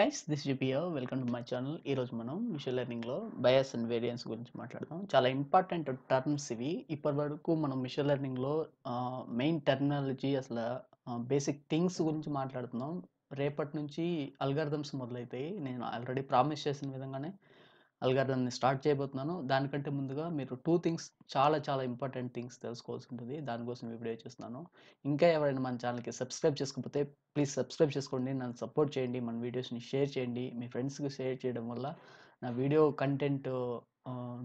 guys this జిపియో welcome to my channel ఈరోజు మనం మిషన్ లెర్నింగ్లో బయాస్ అండ్ వేరియన్స్ గురించి మాట్లాడదాం చాలా ఇంపార్టెంట్ టర్మ్స్ ఇవి ఇప్పటి వరకు మనం మిషన్ లెర్నింగ్లో మెయిన్ టెర్మినాలజీ అసలు బేసిక్ థింగ్స్ గురించి మాట్లాడుతున్నాం రేపటి నుంచి అల్గర్థమ్స్ మొదలైతాయి నేను ఆల్రెడీ ప్రామిస్ చేసిన విధంగానే అల్గారిథమ్ని స్టార్ట్ చేయబోతున్నాను దానికంటే ముందుగా మీరు టూ థింగ్స్ చాలా చాలా ఇంపార్టెంట్ థింగ్స్ తెలుసుకోవాల్సి ఉంటుంది దానికోసం వీడియో చేస్తున్నాను ఇంకా ఎవరైనా మన ఛానల్కి సబ్స్క్రైబ్ చేసుకోకపోతే ప్లీజ్ సబ్స్క్రైబ్ చేసుకోండి నన్ను సపోర్ట్ చేయండి మన వీడియోస్ని షేర్ చేయండి మీ ఫ్రెండ్స్కి షేర్ చేయడం వల్ల నా వీడియో కంటెంట్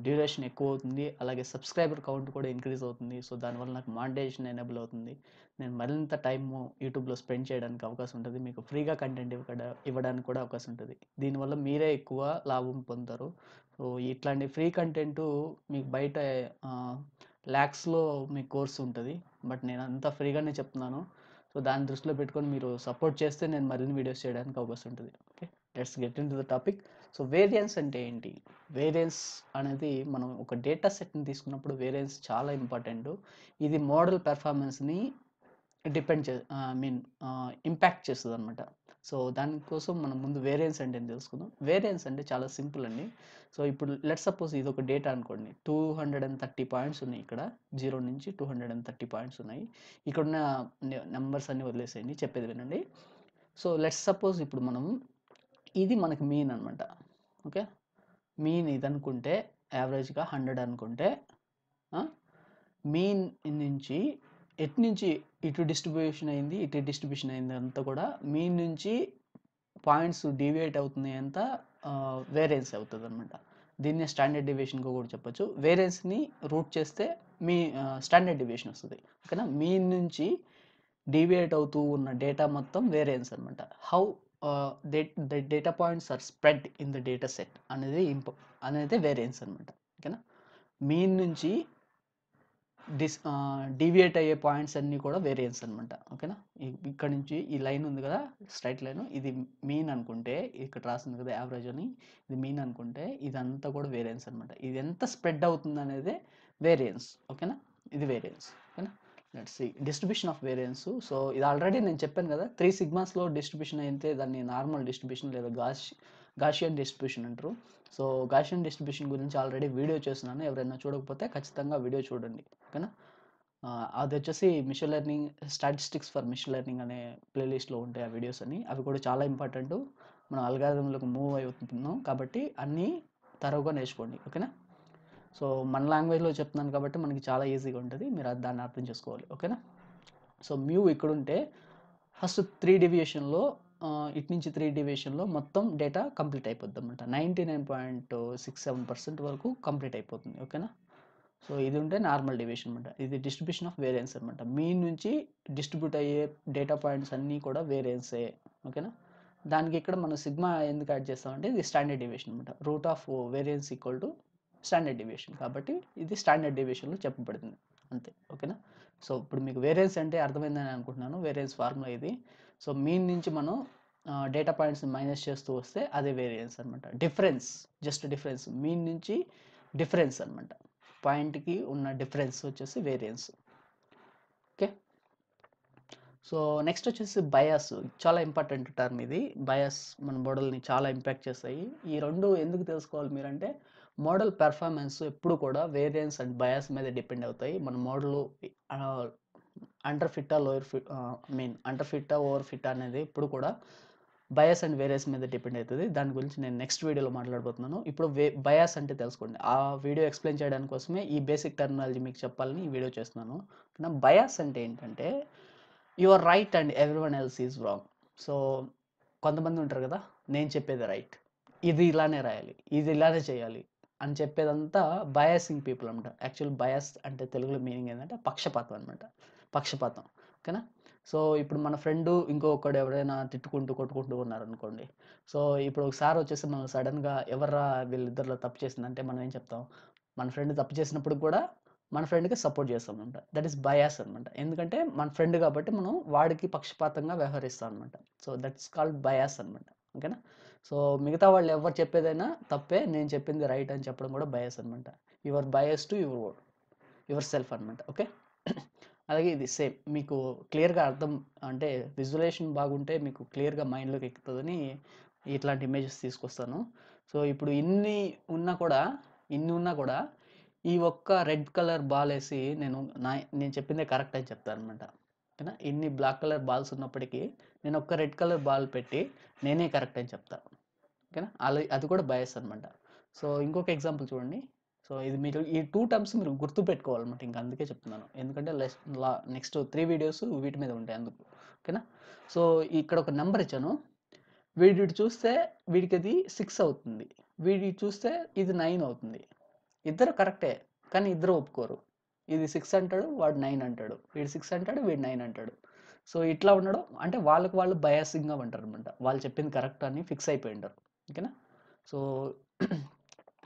డ్యూరేషన్ ఎక్కువ అవుతుంది అలాగే సబ్స్క్రైబర్ కౌంట్ కూడా ఇంక్రీజ్ అవుతుంది సో దానివల్ల నాకు మానిటైజేషన్ ఎనేబుల్ అవుతుంది నేను మరింత టైం యూట్యూబ్లో స్పెండ్ చేయడానికి అవకాశం ఉంటుంది మీకు ఫ్రీగా కంటెంట్ ఇవ్వడ ఇవ్వడానికి కూడా అవకాశం ఉంటుంది దీనివల్ల మీరే ఎక్కువ లాభం పొందుతారు సో ఇట్లాంటి ఫ్రీ కంటెంట్ మీకు బయట ల్యాక్స్లో మీకు కోర్స్ ఉంటుంది బట్ నేను అంతా ఫ్రీగానే చెప్తున్నాను సో దాన్ని దృష్టిలో పెట్టుకొని మీరు సపోర్ట్ చేస్తే నేను మరిన్ని వీడియోస్ చేయడానికి అవకాశం ఉంటుంది okay let's get into the topic so variance అంటే ఏంటి వేరియన్స్ అనేది మనం ఒక డేటా సెట్ని తీసుకున్నప్పుడు వేరియన్స్ చాలా ఇంపార్టెంట్ ఇది మోడల్ పెర్ఫార్మెన్స్ని డిపెండ్ చే ఐ మీన్ ఇంపాక్ట్ చేస్తుంది అనమాట సో దానికోసం మనం ముందు వేరియన్స్ అంటే తెలుసుకుందాం వేరియన్స్ అంటే చాలా సింపుల్ అండి సో ఇప్పుడు లెట్ సపోజ్ ఇది ఒక డేటా అనుకోండి two hundred and thirty points ఉన్నాయి ఇక్కడ జీరో నుంచి two hundred and thirty points ఉన్నాయి ఇక్కడ ఉన్న నెంబర్స్ అన్నీ వదిలేసేయండి చెప్పేది వినండి సో లెట్స్ సపోజ్ ఇప్పుడు మనం ఇది మనకి మీన్ అనమాట ఓకే మీన్ ఇది అనుకుంటే యావరేజ్గా హండ్రెడ్ అనుకుంటే మీన్ నుంచి ఎటు నుంచి ఇటు డిస్ట్రిబ్యూషన్ అయింది ఇటు డిస్ట్రిబ్యూషన్ అయింది అంతా కూడా మీన్ నుంచి పాయింట్స్ డివియేట్ అవుతున్నాయి అంతా వేరియన్స్ అవుతుంది అనమాట దీన్నే స్టాండర్డ్ డివియేషన్గా కూడా చెప్పొచ్చు వేరియన్స్ని రూట్ చేస్తే మీ స్టాండర్డ్ డివియేషన్ వస్తుంది ఓకేనా మీన్ నుంచి డివియేట్ అవుతూ ఉన్న డేటా మొత్తం వేరియన్స్ అనమాట how data points are spread in the data set అనేది ఇంపో అనేది వేరియన్స్ అనమాట ఓకేనా మీన్ నుంచి డిస్ డీవియేట్ అయ్యే పాయింట్స్ అన్నీ కూడా వేరియన్స్ అనమాట ఓకేనా ఇక్కడ నుంచి ఈ లైన్ ఉంది కదా స్ట్రైట్ లైన్ ఇది మీన్ అనుకుంటే ఇక్కడ రాసింది కదా యావరేజ్ అని ఇది మీన్ అనుకుంటే ఇదంతా కూడా వేరియన్స్ అనమాట ఇది ఎంత స్ప్రెడ్ అవుతుంది అనేది వేరియన్స్ ఓకేనా ఇది వేరియన్స్ ఓకేనా let's see distribution of variance so ఇది ఆల్రెడీ నేను చెప్పాను కదా త్రీ సిగ్మాస్లో డిస్ట్రిబ్యూషన్ అయితే దాన్ని నార్మల్ డిస్ట్రిబ్యూషన్ లేదా గాష్ గాషియన్ డిస్ట్రిబ్యూషన్ అంటారు సో గాషియన్ డిస్ట్రిబ్యూషన్ గురించి ఆల్రెడీ వీడియో చేస్తున్నాను ఎవరైనా చూడకపోతే ఖచ్చితంగా వీడియో చూడండి ఓకేనా అది వచ్చేసి machine learning statistics for machine learning అనే ప్లేలిస్ట్లో ఉంటాయి ఆ వీడియోస్ అని అవి కూడా చాలా ఇంపార్టెంట్ మనం అల్గారిథంలకు మూవ్ అవుతున్నాం కాబట్టి అన్నీ తరవుగా నేర్చుకోండి ఓకేనా సో మన లాంగ్వేజ్లో చెప్తున్నాను కాబట్టి మనకి చాలా ఈజీగా ఉంటుంది మీరు దాన్ని అర్థం చేసుకోవాలి ఓకేనా సో మ్యూ ఇక్కడుంటే ఫస్ట్ త్రీ డివియేషన్లో ఇటు నుంచి త్రీ డివియేషన్లో మొత్తం డేటా కంప్లీట్ అయిపోద్ది అనమాట ninety nine point six seven percent వరకు కంప్లీట్ అయిపోతుంది ఓకేనా సో ఇది ఉంటే నార్మల్ డివియేషన్ అనమాట ఇది డిస్ట్రిబ్యూషన్ ఆఫ్ వేరియన్స్ అనమాట మీ నుంచి డిస్ట్రిబ్యూట్ అయ్యే డేటా పాయింట్స్ అన్నీ కూడా వేరియన్సే ఓకేనా దానికి ఇక్కడ మనం సిగ్మా ఎందుకు యాడ్ చేస్తామంటే ఇది స్టాండర్డ్ డివియేషన్ అనమాట root of variance equal to standard division కాబట్టి ఇది స్టాండర్డ్ డివిషన్లో చెప్పబడుతుంది అంతే ఓకేనా సో ఇప్పుడు మీకు వేరియన్స్ అంటే అర్థమైందని అనుకుంటున్నాను వేరియన్స్ ఫార్ములా ఇది సో మీన్ నుంచి మనం డేటా పాయింట్స్ని మైనస్ చేస్తూ వస్తే అదే వేరియన్స్ అనమాట డిఫరెన్స్ జస్ట్ డిఫరెన్స్ మీన్ నుంచి డిఫరెన్స్ అనమాట పాయింట్కి ఉన్న డిఫరెన్స్ వచ్చేసి వేరియన్స్ సో నెక్స్ట్ వచ్చేసి బయాస్ చాలా ఇంపార్టెంట్ టర్మ్ ఇది బయాస్ మన మోడల్ని చాలా ఇంపాక్ట్ చేస్తాయి ఈ రెండు ఎందుకు తెలుసుకోవాలి మీరంటే మోడల్ పెర్ఫార్మెన్స్ ఎప్పుడు కూడా వేరియన్స్ అండ్ బయాస్ మీద డిపెండ్ అవుతాయి మన మోడల్ అండర్ ఫిట్టా లోయర్ ఫిట్ మీన్ అండర్ ఫిట్టా ఓవర్ ఫిట్ అనేది ఇప్పుడు కూడా బయాస్ అండ్ వేరియస్ మీద డిపెండ్ అవుతుంది దాని గురించి నేను నెక్స్ట్ వీడియోలో మాట్లాడబోతున్నాను ఇప్పుడు వే బయాస్ అంటే తెలుసుకోండి ఆ వీడియో ఎక్స్ప్లెయిన్ చేయడానికి కోసమే ఈ బేసిక్ టెర్మినాలజీ మీకు చెప్పాలని ఈ వీడియో చేస్తున్నాను నా బయాస్ అంటే ఏంటంటే you are right and everyone else is wrong so కొంతమంది ఉంటారు కదా నేను చెప్పేది రైట్ ఇది ఇలానే రాయాలి ఇది ఇలానే చేయాలి అని చెప్పేదంతా బయాసింగ్ పీపుల్ అనమాట యాక్చువల్ బయాస్ అంటే తెలుగులో మీనింగ్ ఏంటంటే పక్షపాతం అనమాట పక్షపాతం ఓకేనా సో ఇప్పుడు మన ఫ్రెండ్ ఇంకొకడు ఎవరైనా తిట్టుకుంటూ కొట్టుకుంటూ ఉన్నారనుకోండి సో ఇప్పుడు ఒకసారి వచ్చేసి మనం సడన్గా ఎవరా వీళ్ళిద్దరిలో తప్పు చేసిందంటే మనం ఏం చెప్తాం మన ఫ్రెండ్ తప్పు చేసినప్పుడు కూడా మన ఫ్రెండ్కి సపోర్ట్ చేస్తాం అనమాట దట్ ఈస్ బయాస్ అనమాట ఎందుకంటే మన ఫ్రెండ్ కాబట్టి మనం వాడికి పక్షపాతంగా వ్యవహరిస్తాం అనమాట సో దట్స్ కాల్డ్ బయాస్ అనమాట ఓకేనా సో మిగతా వాళ్ళు ఎవరు చెప్పేదైనా తప్పే నేను చెప్పింది రైట్ అని చెప్పడం కూడా బయాస్ అనమాట your bias to your yourself అనమాట ఓకే అలాగే ఇది సేమ్ మీకు క్లియర్గా అర్థం అంటే విజువలేషన్ బాగుంటే మీకు క్లియర్గా మైండ్లోకి ఎక్కుతుందని ఇట్లాంటి ఇమేజెస్ తీసుకొస్తాను సో ఇప్పుడు ఇన్ని ఉన్నా కూడా ఇన్ని ఉన్నా కూడా ఈ ఒక్క రెడ్ కలర్ బాల్ వేసి నేను నా నేను చెప్పిందే కరెక్ట్ అని చెప్తాను అనమాట ఓకేనా ఇన్ని బ్లాక్ కలర్ బాల్స్ ఉన్నప్పటికీ నేను ఒక్క రెడ్ కలర్ బాల్ పెట్టి నేనే కరెక్ట్ అని చెప్తాను ఓకేనా అలా అది కూడా బయస్ అనమాట సో ఇంకొక ఎగ్జాంపుల్ చూడండి సో ఇది మీరు ఈ టూ టర్మ్స్ మీరు గుర్తుపెట్టుకోవాలన్నమాట ఇంకా అందుకే చెప్తున్నాను ఎందుకంటే లా నెక్స్ట్ త్రీ వీడియోస్ వీటి మీద ఉంటాయి అందుకు ఓకేనా సో ఇక్కడ ఒక నెంబర్ ఇచ్చాను వీడి చూస్తే వీడికి అది సిక్స్ అవుతుంది వీడి చూస్తే ఇది నైన్ అవుతుంది ఇద్దరు కరెక్టే కానీ ఇద్దరు ఒప్పుకోరు ఇది సిక్స్ అంటాడు వాడు నైన్ అంటాడు వీడు సిక్స్ అంటాడు వీడు నైన్ అంటాడు సో ఇట్లా ఉండడం అంటే వాళ్ళకి వాళ్ళు బయాసింగ్గా ఉంటారు అనమాట వాళ్ళు చెప్పింది కరెక్ట్ అని ఫిక్స్ అయిపోయి ఉంటారు ఓకేనా సో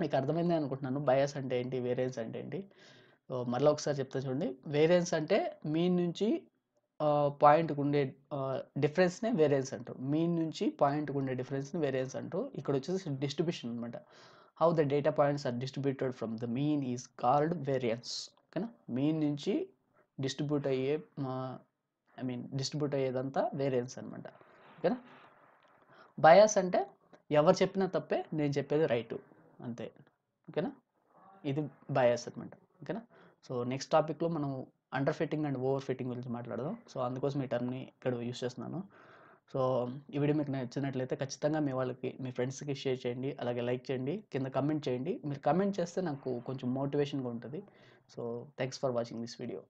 మీకు అర్థమైంది అనుకుంటున్నాను బయాస్ అంటే ఏంటి వేరియన్స్ అంటే ఏంటి మరలా ఒకసారి చెప్తా చూడండి వేరియన్స్ అంటే మీన్ నుంచి పాయింట్కి ఉండే డిఫరెన్స్నే వేరియన్స్ అంటారు మీన్ నుంచి పాయింట్కి ఉండే డిఫరెన్స్ని వేరియన్స్ అంటారు ఇక్కడ వచ్చేసి డిస్ట్రిబ్యూషన్ అనమాట how the data points are distributed from the mean is called variance ఓకేనా మీన్ నుంచి డిస్ట్రిబ్యూట్ అయ్యే ఐ మీన్ డిస్ట్రిబ్యూట్ అయ్యేదంతా వేరియన్స్ అనమాట ఓకేనా బయాస్ అంటే ఎవరు చెప్పినా తప్పే నేను చెప్పేది రైటు అంతే ఓకేనా ఇది బయాస్ అనమాట ఓకేనా సో నెక్స్ట్ టాపిక్లో మనం under fitting and over fitting గురించి మాట్లాడదాం సో అందుకోసం ఈ టర్మ్ని ఇక్కడ యూస్ చేస్తున్నాను సో ఈ వీడియో మీకు నచ్చినట్లయితే ఖచ్చితంగా మీ వాళ్ళకి మీ ఫ్రెండ్స్కి షేర్ చేయండి అలాగే లైక్ చేయండి కింద కమెంట్ చేయండి మీరు కమెంట్ చేస్తే నాకు కొంచెం మోటివేషన్గా ఉంటుంది so thanks for watching this video